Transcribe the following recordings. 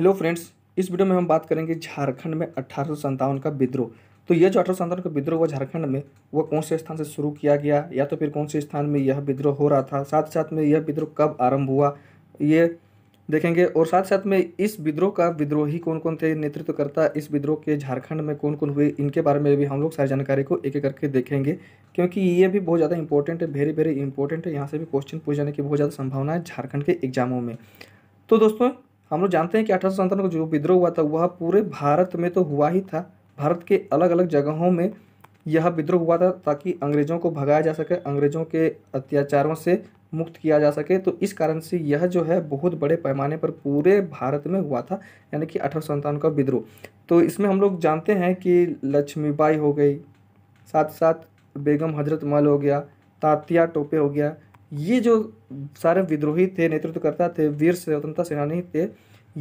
hello friends इस video में हम बात करेंगे झारखंड में अठारह का विद्रोह तो यह जो अठारह का विद्रोह हुआ झारखंड में वह कौन से स्थान से शुरू किया गया या तो फिर कौन से स्थान में यह विद्रोह हो रहा था साथ साथ में यह विद्रोह कब आरंभ हुआ ये देखेंगे और साथ साथ में इस विद्रोह का विद्रोही कौन कौन थे नेतृत्व करता इस विद्रोह के झारखंड में कौन कौन हुए इनके बारे में भी हम लोग सारी जानकारी को एक एक करके देखेंगे क्योंकि ये भी बहुत ज़्यादा इंपॉर्टेंट है वेरी वेरी इंपॉर्टेंट है यहाँ से भी क्वेश्चन पूछ जाने की बहुत ज़्यादा संभावना है झारखंड के एग्जामों में तो दोस्तों हम लोग जानते हैं कि अठारह का जो विद्रोह हुआ था वह पूरे भारत में तो हुआ ही था भारत के अलग अलग जगहों में यह विद्रोह हुआ था ताकि अंग्रेज़ों को भगाया जा सके अंग्रेज़ों के अत्याचारों से मुक्त किया जा सके तो इस कारण से यह जो है बहुत बड़े पैमाने पर पूरे भारत में हुआ था यानी कि अठारह का विद्रोह तो इसमें हम लोग जानते हैं कि लक्ष्मीबाई हो गई साथ साथ बेगम हजरत मल हो गया तात्या टोपे हो गया ये जो सारे विद्रोही थे नेतृत्वकर्ता थे वीर स्वतंत्रता सेनानी थे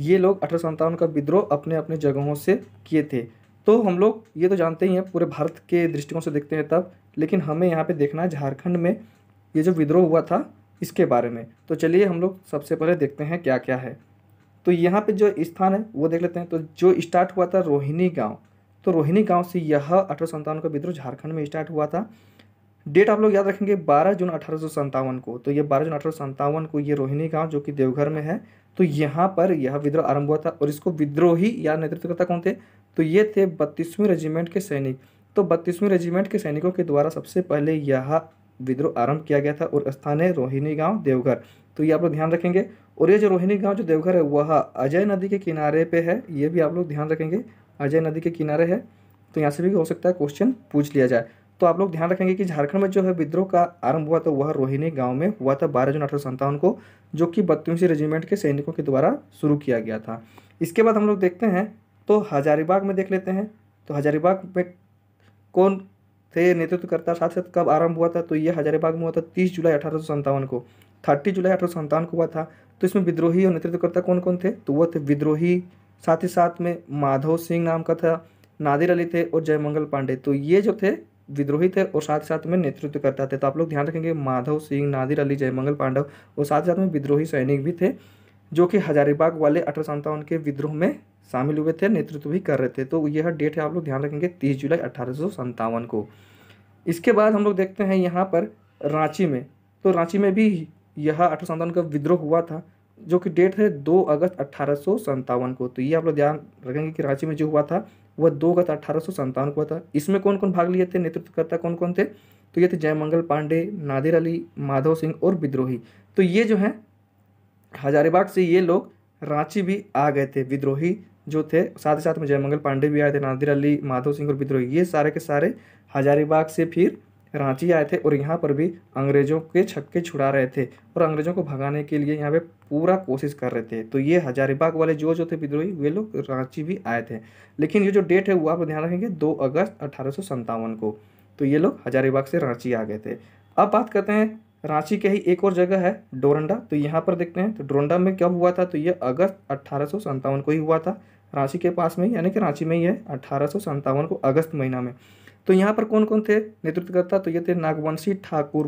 ये लोग अठारह का विद्रोह अपने अपने जगहों से किए थे तो हम लोग ये तो जानते ही हैं पूरे भारत के दृष्टिकोण से देखते हैं तब लेकिन हमें यहाँ पे देखना है झारखंड में ये जो विद्रोह हुआ था इसके बारे में तो चलिए हम लोग सबसे पहले देखते हैं क्या क्या है तो यहाँ पे जो स्थान है वो देख लेते हैं तो जो स्टार्ट हुआ था रोहिणी गांव तो रोहिणी गांव से यह अठारह का विद्रोह झारखंड में स्टार्ट हुआ था डेट आप लोग याद रखेंगे 12 जून अठारह को तो ये 12 जून अठारह को ये रोहिणी गांव जो कि देवघर में है तो यहाँ पर यह विद्रोह आरंभ हुआ था और इसको विद्रोही या नेतृत्वकर्ता कौन थे तो ये थे बत्तीसवीं रेजिमेंट के सैनिक तो बत्तीसवीं रेजिमेंट के सैनिकों के द्वारा सबसे पहले यह विद्रोह आरंभ किया गया था और स्थान है रोहिणी गाँव देवघर तो ये आप लोग ध्यान रखेंगे और ये जो रोहिणी गाँव जो देवघर है वह अजय नदी के किनारे पे है ये भी आप लोग ध्यान रखेंगे अजय नदी के किनारे है तो यहाँ से भी हो सकता है क्वेश्चन पूछ लिया जाए तो आप लोग ध्यान रखेंगे कि झारखंड में जो है विद्रोह का आरंभ हुआ था तो वह रोहिणी गांव में हुआ था बारह जून अठारह को जो कि बत्तीसवीं रेजिमेंट के सैनिकों के द्वारा शुरू किया गया था इसके बाद हम लोग देखते हैं तो हजारीबाग में देख लेते हैं तो हजारीबाग में कौन थे नेतृत्वकर्ता साथ साथ कब आरंभ हुआ था तो ये हजारीबाग में हुआ था तीस जुलाई अठारह को थर्टी जुलाई अठारह को हुआ था तो इसमें विद्रोही और नेतृत्वकर्ता कौन कौन थे तो वह थे विद्रोही साथ ही साथ में माधव सिंह नाम का था नादिर अली थे और जयमंगल पांडे तो ये जो थे विद्रोही थे और साथ साथ में नेतृत्व करता थे तो आप लोग ध्यान रखेंगे माधव सिंह नादिर अली जयमंगल पांडव और साथ साथ में विद्रोही सैनिक भी थे जो कि हजारीबाग वाले अठारह के विद्रोह में शामिल हुए थे नेतृत्व भी कर रहे थे तो यह डेट है आप लोग ध्यान रखेंगे तीस जुलाई अठारह को इसके बाद हम लोग देखते हैं यहाँ पर रांची में तो रांची में भी यह अठारह का विद्रोह हुआ था जो कि डेट है दो अगस्त अट्ठारह को तो ये आप लोग ध्यान रखेंगे कि रांची में जो हुआ था वह दो अगस्त अठारह सौ संतावन को था इसमें कौन कौन भाग लिए थे नेतृत्वकर्ता कौन कौन थे तो ये थे जयमंगल पांडे नादिर अली माधव सिंह और विद्रोही तो ये जो हैं हजारीबाग से ये लोग रांची भी आ गए थे विद्रोही जो थे साथ ही साथ में जयमंगल पांडे भी आए थे नादिर अली माधव सिंह और विद्रोही ये सारे के सारे हजारीबाग से फिर रांची आए थे और यहाँ पर भी अंग्रेज़ों के छक्के छुड़ा रहे थे और अंग्रेज़ों को भगाने के लिए यहाँ पे पूरा कोशिश कर रहे थे तो ये हजारीबाग वाले जो जो थे विद्रोही वे लोग रांची भी आए थे लेकिन ये जो डेट है वो आप ध्यान रखेंगे दो अगस्त अठारह को तो ये लोग हजारीबाग से रांची आ गए थे अब बात करते हैं रांची के ही एक और जगह है डोरंडा तो यहाँ पर देखते हैं तो डोरंडा में कब हुआ था तो ये अगस्त अट्ठारह को ही हुआ था रांची के पास में यानी कि रांची में ही है अठारह को अगस्त महीना में तो यहाँ पर कौन कौन थे नेतृत्वकर्ता तो ये थे नागवंशी ठाकुर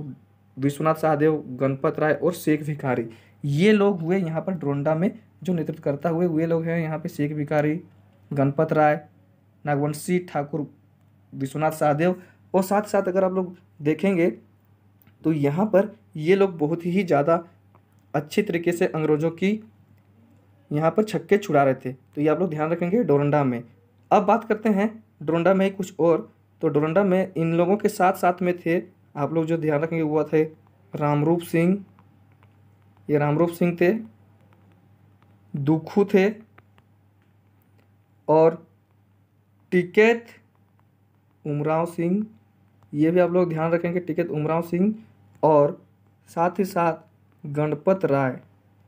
विश्वनाथ सहदेव गणपत राय और शेख भिखारी ये लोग हुए यहाँ पर ड्रोंडा में जो नेतृत्वकर्ता हुए वे लोग हैं यहाँ पे शेख भिखारी गणपत राय नागवंशी ठाकुर विश्वनाथ सहदेव और साथ साथ अगर आप लोग देखेंगे तो यहाँ पर ये लोग बहुत ही ज़्यादा अच्छे तरीके से अंग्रेज़ों की यहाँ पर छक्के छुड़ा रहे थे तो ये आप लोग ध्यान रखेंगे डोरंडा में अब बात करते हैं डोरंडा में कुछ और तो डोरंडा में इन लोगों के साथ साथ में थे आप लोग जो ध्यान रखेंगे वो थे रामरूप सिंह ये रामरूप सिंह थे दुखू थे और टिकेत उमराव सिंह ये भी आप लोग ध्यान रखेंगे टिकेत उमराव सिंह और साथ ही साथ गणपत राय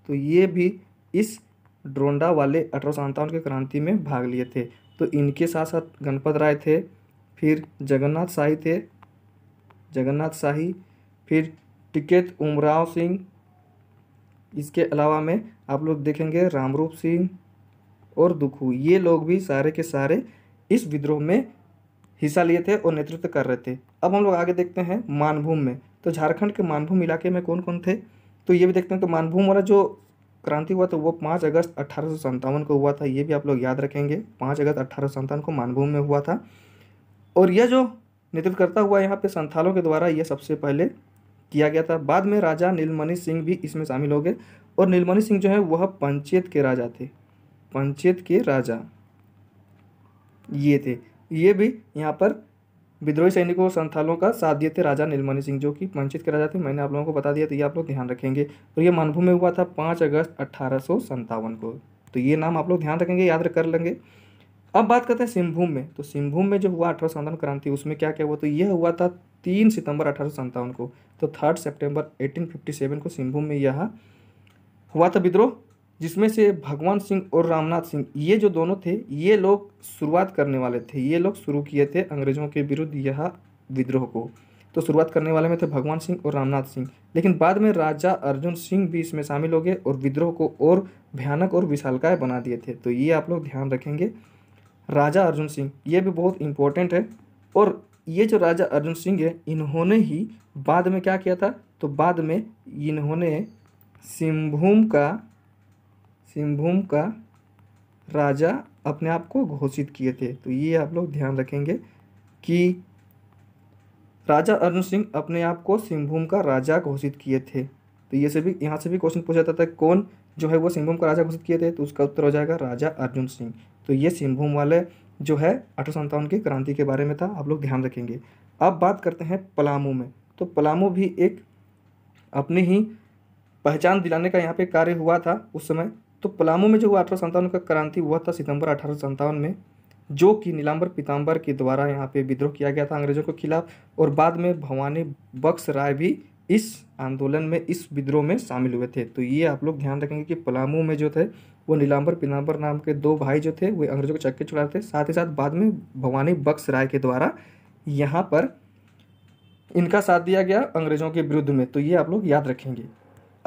तो ये भी इस ड्रोंडा वाले अठारह के क्रांति में भाग लिए थे तो इनके साथ साथ गणपत राय थे फिर जगन्नाथ शाही थे जगन्नाथ शाही फिर टिकेत उमराव सिंह इसके अलावा में आप लोग देखेंगे रामरूप सिंह और दुखू ये लोग भी सारे के सारे इस विद्रोह में हिस्सा लिए थे और नेतृत्व कर रहे थे अब हम लोग आगे देखते हैं मानभूम में तो झारखंड के मानभूम इलाके में कौन कौन थे तो ये भी देखते हैं तो मानभूम वाला जो क्रांति हुआ था तो वो पाँच अगस्त अट्ठारह को हुआ था ये भी आप लोग याद रखेंगे पाँच अगस्त अट्ठारह को मानभूम में हुआ था और यह जो नेतृत्व करता हुआ यहाँ पे संथालों के द्वारा यह सबसे पहले किया गया था बाद में राजा नीलमणि सिंह भी इसमें शामिल हो गए और नीलमणि सिंह जो है वह पंचेत के राजा थे पंचेत के राजा ये थे ये भी यहाँ पर विद्रोही सैनिकों और संथालों का साथ दिए थे राजा नीलमणि सिंह जो कि पंचेत के राजा थे मैंने आप लोगों को बता दिया तो ये आप लोग ध्यान रखेंगे और ये मानभूम में हुआ था पाँच अगस्त अट्ठारह को तो ये नाम आप लोग ध्यान रखेंगे याद कर लेंगे अब बात करते हैं सिंहभूम में तो सिंहभूम में जो हुआ अठारह सौ क्रांति उसमें क्या क्या हुआ तो यह हुआ था तीन सितंबर अठारह को तो थर्ड सितंबर 1857 को सिंहभूम में यह हुआ था विद्रोह जिसमें से भगवान सिंह और रामनाथ सिंह ये जो दोनों थे ये लोग शुरुआत करने वाले थे ये लोग शुरू किए थे अंग्रेजों के विरुद्ध यह विद्रोह को तो शुरुआत करने वाले में थे भगवान सिंह और रामनाथ सिंह लेकिन बाद में राजा अर्जुन सिंह भी इसमें शामिल हो गए और विद्रोह को और भयानक और विशालकाय बना दिए थे तो ये आप लोग ध्यान रखेंगे राजा अर्जुन सिंह ये भी बहुत इम्पोर्टेंट है और ये जो राजा अर्जुन सिंह है इन्होंने ही बाद में क्या किया था तो बाद में इन्होंने सिंहभूम का सिंहभूम का राजा अपने आप को घोषित किए थे तो ये आप लोग ध्यान रखेंगे कि राजा अर्जुन सिंह अपने आप को सिंहभूम का राजा घोषित किए थे तो ये से भी यहाँ से भी क्वेश्चन पूछा जाता था कौन जो है वो सिंहभूम का राजा घोषित किए थे तो उसका उत्तर हो जाएगा राजा अर्जुन सिंह तो ये सिंहभूम वाले जो है अठारह की क्रांति के बारे में था आप लोग ध्यान रखेंगे अब बात करते हैं पलामू में तो पलामू भी एक अपनी ही पहचान दिलाने का यहाँ पे कार्य हुआ था उस समय तो पलामू में जो हुआ अठारह का क्रांति हुआ था सितंबर अठारह में जो कि नीलांबर पीताम्बर के द्वारा यहाँ पे विद्रोह किया गया था अंग्रेजों के खिलाफ और बाद में भवानी बक्स राय भी इस आंदोलन में इस विद्रोह में शामिल हुए थे तो ये आप लोग ध्यान रखेंगे कि पलामू में जो थे वो नीलाम्बर पीलाम्बर नाम के दो भाई जो थे वे अंग्रेजों को चक्के छुड़ाते थे साथ ही साथ बाद में भवानी बक्स राय के द्वारा यहाँ पर इनका साथ दिया गया अंग्रेजों के विरुद्ध में तो ये आप लोग याद रखेंगे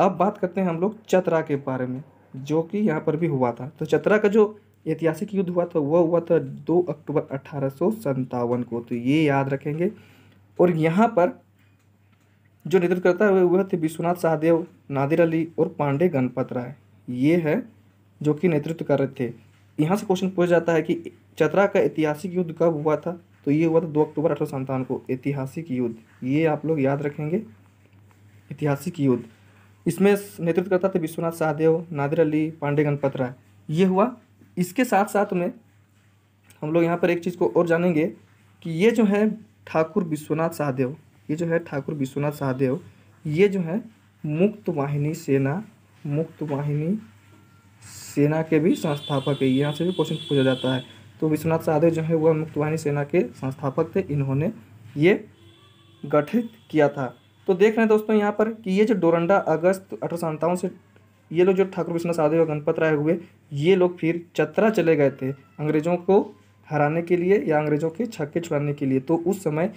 अब बात करते हैं हम लोग चतरा के बारे में जो कि यहाँ पर भी हुआ था तो चतरा का जो ऐतिहासिक युद्ध हुआ था वह हुआ था दो अक्टूबर अठारह को तो ये याद रखेंगे और यहाँ पर जो नेतृत्व करता है वह थे विश्वनाथ सहदेव नादिर अली और पांडे गणपत राय ये है जो कि नेतृत्व कर रहे थे यहाँ से क्वेश्चन पूछा जाता है कि चतरा का ऐतिहासिक युद्ध कब हुआ था तो ये हुआ था दो अक्टूबर अठारह को ऐतिहासिक युद्ध ये आप लोग याद रखेंगे ऐतिहासिक युद्ध इसमें नेतृत्व करता था विश्वनाथ सहदेव नादिर अली पांडे गणपत राय ये हुआ इसके साथ साथ में हम लोग यहाँ पर एक चीज़ को और जानेंगे कि ये जो है ठाकुर विश्वनाथ सहदेव ये जो है ठाकुर विश्वनाथ सहदेव ये जो है मुक्त वाहिनी सेना मुक्त वाहिनी सेना के भी संस्थापक है यहाँ से भी क्वेश्चन पूछा जाता है तो विश्वनाथ साधे जो है वह मुक्तवाहिनी सेना के संस्थापक थे इन्होंने ये गठित किया था तो देख रहे हैं दोस्तों यहाँ पर कि ये जो डोरंडा अगस्त अठारह से ये लोग जो ठाकुर विश्वनाथ साधे और गणपत राय हुए ये लोग फिर चतरा चले गए थे अंग्रेज़ों को हराने के लिए या अंग्रेज़ों के छक्के छुड़ाने के लिए तो उस समय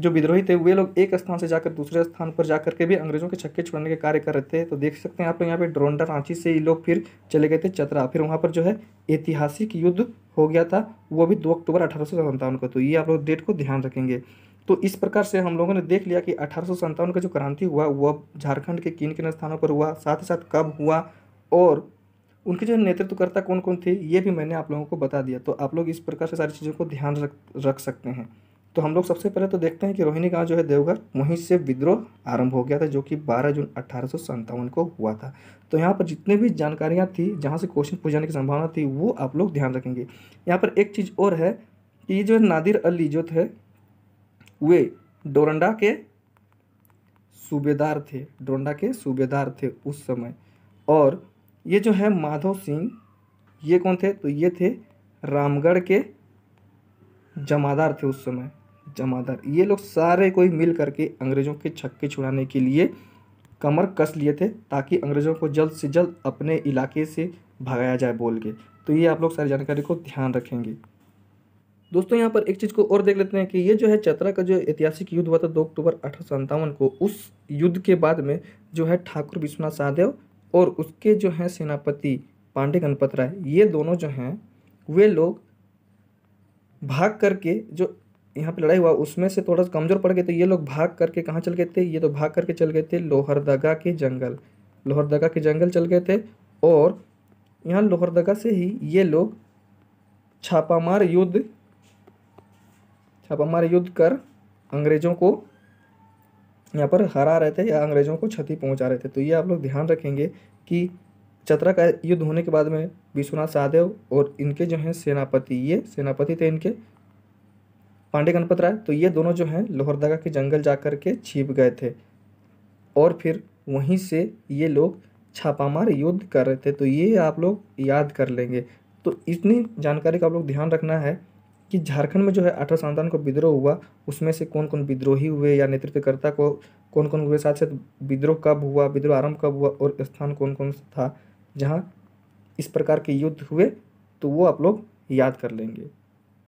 जो विद्रोही थे वे लोग एक स्थान से जाकर दूसरे स्थान पर जाकर के भी अंग्रेजों के छक्के छुड़ाने के कार्य कर रहे थे तो देख सकते हैं आप लोग यहाँ पे ड्रोंडा रांची से ये लोग फिर चले गए थे चतरा फिर वहाँ पर जो है ऐतिहासिक युद्ध हो गया था वो भी दो अक्टूबर अठारह को तो ये आप लोग डेट को ध्यान रखेंगे तो इस प्रकार से हम लोगों ने देख लिया कि अठारह का जो क्रांति हुआ वह झारखंड के किन किन स्थानों पर हुआ साथ ही साथ कब हुआ और उनके जो नेतृत्वकर्ता कौन कौन थे ये भी मैंने आप लोगों को बता दिया तो आप लोग इस प्रकार से सारी चीज़ों को ध्यान रख रख सकते हैं तो हम लोग सबसे पहले तो देखते हैं कि रोहिणी गांव जो है देवघर वहीं से विद्रोह आरंभ हो गया था जो कि 12 जून अट्ठारह को हुआ था तो यहाँ पर जितने भी जानकारियाँ थी जहाँ से क्वेश्चन पूछ जाने की संभावना थी वो आप लोग ध्यान रखेंगे यहाँ पर एक चीज़ और है कि ये जो है नादिर अली जो थे वे डोरंडा के सूबेदार थे डोरंडा के सूबेदार थे उस समय और ये जो है माधव सिंह ये कौन थे तो ये थे रामगढ़ के जमादार थे उस समय जमादार ये लोग सारे कोई मिल करके अंग्रेज़ों के छक्के छुड़ाने के लिए कमर कस लिए थे ताकि अंग्रेज़ों को जल्द से जल्द अपने इलाके से भगाया जाए बोल के तो ये आप लोग सारी जानकारी को ध्यान रखेंगे दोस्तों यहाँ पर एक चीज़ को और देख लेते हैं कि ये जो है चतरा का जो ऐतिहासिक युद्ध हुआ था दो अक्टूबर अठारह को उस युद्ध के बाद में जो है ठाकुर विश्वनाथ सहदेव और उसके जो हैं सेनापति पांडे गणपत राय ये दोनों जो हैं वे लोग भाग करके जो यहाँ पे लड़ाई हुआ उसमें से थोड़ा सा कमज़ोर पड़ गए तो ये लोग भाग करके कहाँ चल गए थे ये तो भाग करके चल गए थे लोहरदगा के जंगल लोहरदगा के जंगल चल गए थे और यहाँ लोहरदगा से ही ये लोग छापामार युद्ध छापामार युद्ध कर अंग्रेज़ों को यहाँ पर हरा रहे थे या अंग्रेज़ों को क्षति पहुँचा रहे थे तो ये आप लोग ध्यान रखेंगे कि चतरा का युद्ध होने के बाद में विश्वनाथ सहदेव और इनके जो हैं सेनापति ये सेनापति थे इनके पांडे गणपत राय तो ये दोनों जो हैं लोहरदगा के जंगल जा कर के छिप गए थे और फिर वहीं से ये लोग छापामार युद्ध कर रहे थे तो ये आप लोग याद कर लेंगे तो इतनी जानकारी का आप लोग ध्यान रखना है कि झारखंड में जो है अठारह सौ को विद्रोह हुआ उसमें से कौन कौन विद्रोही हुए या नेतृत्वकर्ता को कौन कौन हुए साथ साथ विद्रोह कब हुआ विद्रोह आरंभ कब हुआ और स्थान कौन कौन था जहाँ इस प्रकार के युद्ध हुए तो वो आप लोग याद कर लेंगे